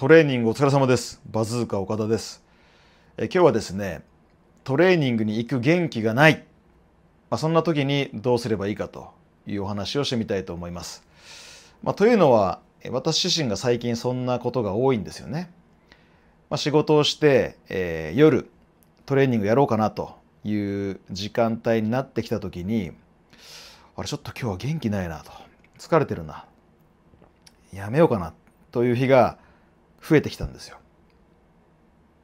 トレーニングお疲れ様です。バズーカ岡田です。え今日はですね、トレーニングに行く元気がない、まあ、そんな時にどうすればいいかというお話をしてみたいと思います。まあ、というのは、私自身が最近そんなことが多いんですよね。まあ、仕事をして、えー、夜トレーニングやろうかなという時間帯になってきた時にあれちょっと今日は元気ないなと疲れてるなやめようかなという日が増えてきたんですよ。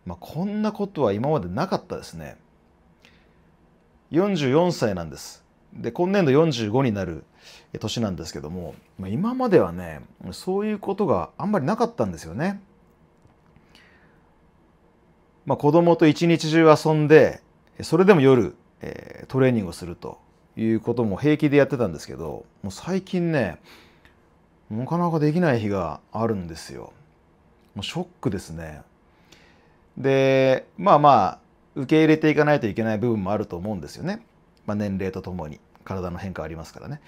まあ、こんなことは今までなかったですね。44歳なんです。で今年度45になる年なんですけども今まではねそういうことがあんまりなかったんですよね。まあ、子供と一日中遊んでそれでも夜、えー、トレーニングをするということも平気でやってたんですけどもう最近ねなかなかできない日があるんですよ。もうショックですね。でまあまあ受け入れていかないといけない部分もあると思うんですよね。まあ、年齢とともに体の変化ありますからね。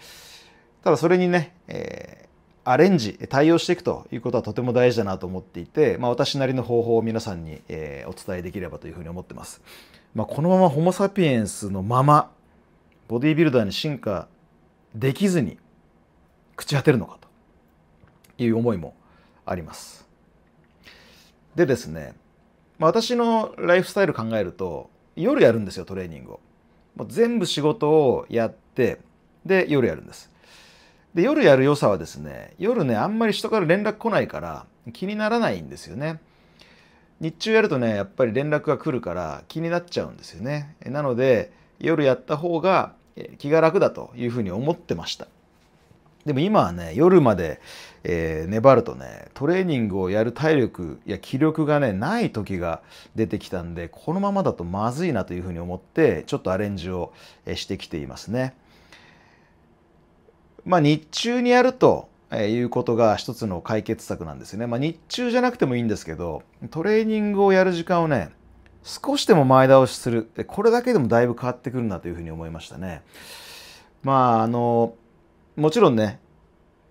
ただそれにね、えーアレンジ対応していくということはとても大事だなと思っていて、まあ、私なりの方法を皆さんに、えー、お伝えできればというふうに思ってます、まあ、このままホモ・サピエンスのままボディビルダーに進化できずに朽ち果てるのかという思いもありますでですね、まあ、私のライフスタイル考えると、夜やるんですよ、トレーニングを。もう全部仕事をやって、で、夜やるんです。で、夜やる良さはですね、夜ね、あんまり人から連絡来ないから、気にならないんですよね。日中やるとね、やっぱり連絡が来るから気になっちゃうんですよね。なので、夜やった方が気が楽だというふうに思ってました。でも今はね、夜まで、えー、粘るとね、トレーニングをやる体力や気力がね、ない時が出てきたんで、このままだとまずいなというふうに思って、ちょっとアレンジをしてきていますね。まあ日中にやると、えー、いうことが一つの解決策なんですよね。まあ日中じゃなくてもいいんですけど、トレーニングをやる時間をね、少しでも前倒しする。これだけでもだいぶ変わってくるなというふうに思いましたね。まああの、もちろんね、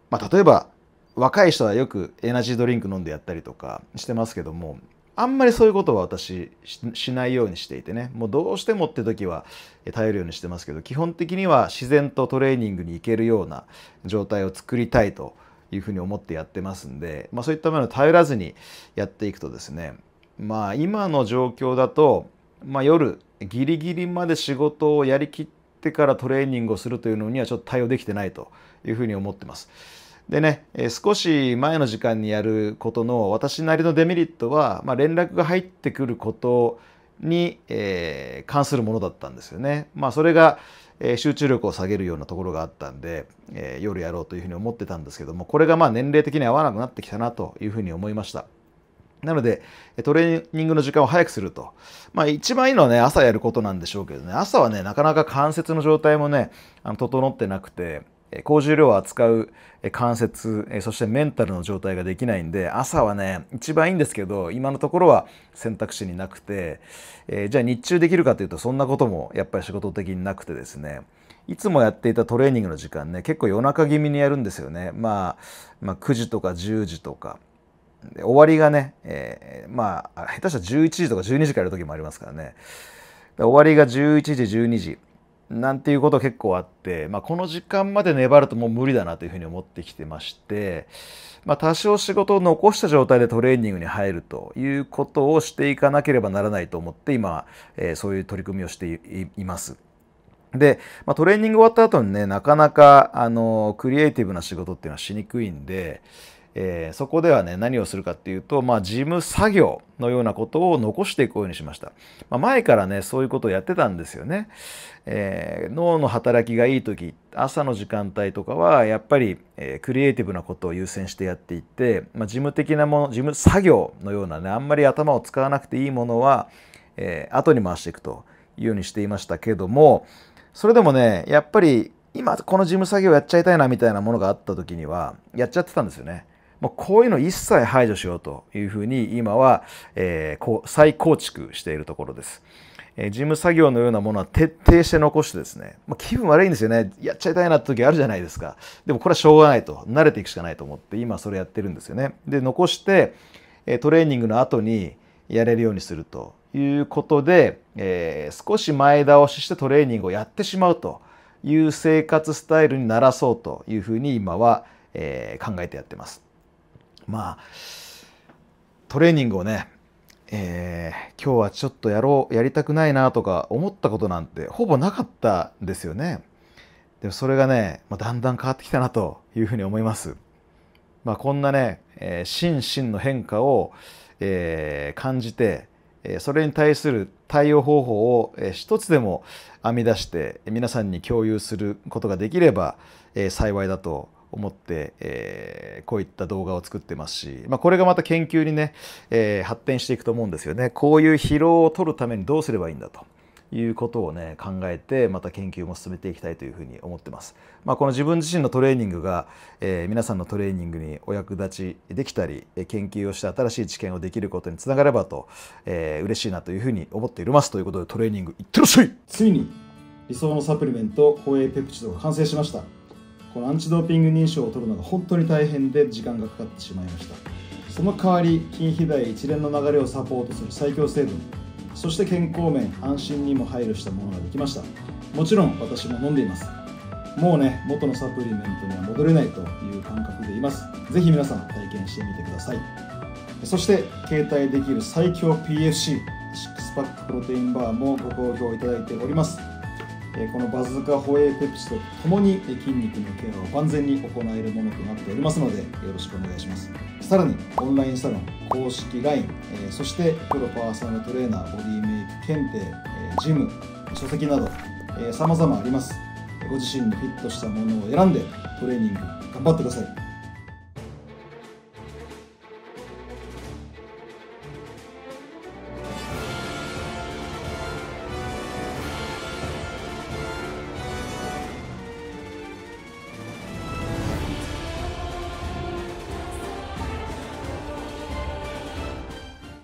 まあ、例えば若い人はよくエナジードリンク飲んでやったりとかしてますけどもあんまりそういうことは私しないようにしていてねもうどうしてもって時は頼るようにしてますけど基本的には自然とトレーニングに行けるような状態を作りたいというふうに思ってやってますんで、まあ、そういったものを頼らずにやっていくとですねまあ今の状況だと、まあ、夜ギリギリまで仕事をやりきっってからトレーニングをするというのにはちょっと対応できてないというふうに思ってます。でね、え少し前の時間にやることの私なりのデメリットは、まあ、連絡が入ってくることに、えー、関するものだったんですよね。まあ、それが、え集中力を下げるようなところがあったんで、えー、夜やろうというふうに思ってたんですけどもこれがまあ年齢的に合わなくなってきたなというふうに思いました。なので、トレーニングの時間を早くすると。まあ一番いいのはね、朝やることなんでしょうけどね、朝はね、なかなか関節の状態もね、あの整ってなくて、高重量を扱う関節、そしてメンタルの状態ができないんで、朝はね、一番いいんですけど、今のところは選択肢になくて、えー、じゃあ日中できるかというと、そんなこともやっぱり仕事的になくてですね、いつもやっていたトレーニングの時間ね、結構夜中気味にやるんですよね。まあ、まあ、9時とか10時とか。終わりがね、えー、まあ下手したら11時とか12時からやる時もありますからね終わりが11時12時なんていうこと結構あって、まあ、この時間まで粘るともう無理だなというふうに思ってきてまして、まあ、多少仕事を残した状態でトレーニングに入るということをしていかなければならないと思って今、えー、そういう取り組みをしています。で、まあ、トレーニング終わった後にねなかなかあのクリエイティブな仕事っていうのはしにくいんで、えー、そこではね、何をするかっていうと、まあ、事務作業のようなことを残していくようにしました。まあ、前からね、そういうことをやってたんですよね。えー、脳の働きがいい時、朝の時間帯とかは、やっぱり、えー、クリエイティブなことを優先してやっていって、まあ、事務的なもの、事務作業のようなね、あんまり頭を使わなくていいものは、え後に回していくというようにしていましたけども、それでもね、やっぱり、今この事務作業やっちゃいたいなみたいなものがあった時にはやっちゃってたんですよね。まあ、こういうの一切排除しようというふうに今は、えー、再構築しているところです。えー、事務作業のようなものは徹底して残してですね、まあ、気分悪いんですよね。やっちゃいたいなって時あるじゃないですか。でもこれはしょうがないと。慣れていくしかないと思って今それやってるんですよね。で、残して、えトレーニングの後にやれるようにするということで、えー、少し前倒ししてトレーニングをやってしまうという生活スタイルにならそうというふうに今は、え考えてやってます。まあトレーニングをね、えー、今日はちょっとやろうやりたくないなとか思ったことなんてほぼなかったんですよね。でもそれがね、まあ、だんだん変わってきたなというふうに思います。まあ、こんなね、えー、心身の変化を、えー、感じて、えそれに対する対応方法を、えー、一つでも編み出して皆さんに共有することができれば、え幸いだと思って、えー、こういった動画を作ってますし、まあ、これがまた研究にね、えー、発展していくと思うんですよね。こういう疲労を取るためにどうすればいいんだと。いうことをね考えてまた研究も進めていきたいというふうに思ってます。まあ、この自分自身のトレーニングが、えー、皆さんのトレーニングにお役立ちできたり研究をして新しい知見をできることにつながればと、えー、嬉しいなというふうに思っていますということでトレーニングいってらっしゃいついに理想のサプリメント公営ペプチドが完成しました。このアンチドーピング認証を取るのが本当に大変で時間がかかってしまいましたその代わり筋肥大一連の流れをサポートする最強成分そして健康面安心にも配慮したものができましたもちろん私も飲んでいますもうね元のサプリメントには戻れないという感覚でいます是非皆さん体験してみてくださいそして携帯できる最強 PFC シックスパックプロテインバーもご好評いただいておりますこのバズカホエーペプチとともに筋肉のケアを万全に行えるものとなっておりますのでよろしくお願いしますさらにオンラインサロン公式 LINE そしてプロパーソナルトレーナーボディメイク検定ジム書籍など様々ありますご自身にフィットしたものを選んでトレーニング頑張ってください